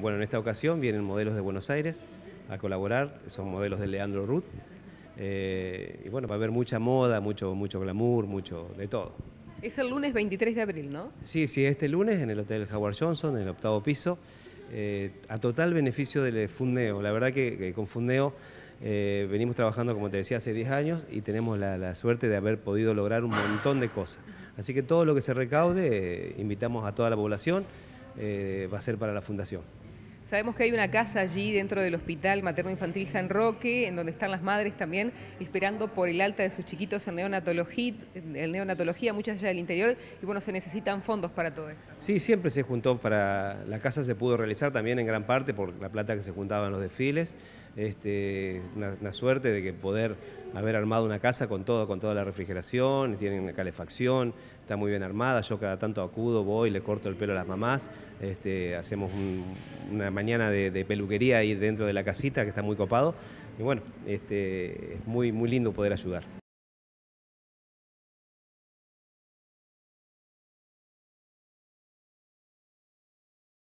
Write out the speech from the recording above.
Bueno, en esta ocasión vienen modelos de Buenos Aires a colaborar, son modelos de Leandro Ruth. Eh, y bueno, va a haber mucha moda, mucho, mucho glamour, mucho de todo. Es el lunes 23 de abril, ¿no? Sí, sí, este lunes en el Hotel Howard Johnson, en el octavo piso, eh, a total beneficio del Fundeo. La verdad que, con Fundeo eh, venimos trabajando, como te decía, hace 10 años y tenemos la, suerte de haber podido lograr un montón de cosas. Así que todo lo que se recaude, invitamos a toda la población. Eh, va a ser para la fundación. Sabemos que hay una casa allí dentro del Hospital Materno Infantil San Roque, en donde están las madres también esperando por el alta de sus chiquitos en neonatología, en neonatología muchas allá del interior, y bueno, se necesitan fondos para todo esto. Sí, siempre se juntó para, la casa se pudo realizar también en gran parte por la plata que se juntaba en los desfiles, este, una, suerte de que poder haber armado una casa con todo, con toda la refrigeración, tienen una calefacción, está muy bien armada, yo cada tanto acudo, voy, le corto el pelo a las mamás, este, hacemos una mañana de, peluquería ahí dentro de la casita que está muy copado y bueno, este, es muy, muy lindo poder ayudar.